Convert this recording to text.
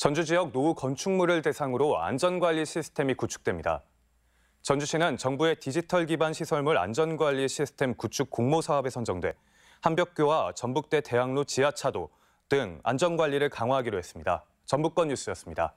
전주 지역 노후 건축물을 대상으로 안전관리 시스템이 구축됩니다. 전주시는 정부의 디지털 기반 시설물 안전관리 시스템 구축 공모 사업에 선정돼 한벽교와 전북대 대학로 지하차도 등 안전관리를 강화하기로 했습니다. 전북권 뉴스였습니다.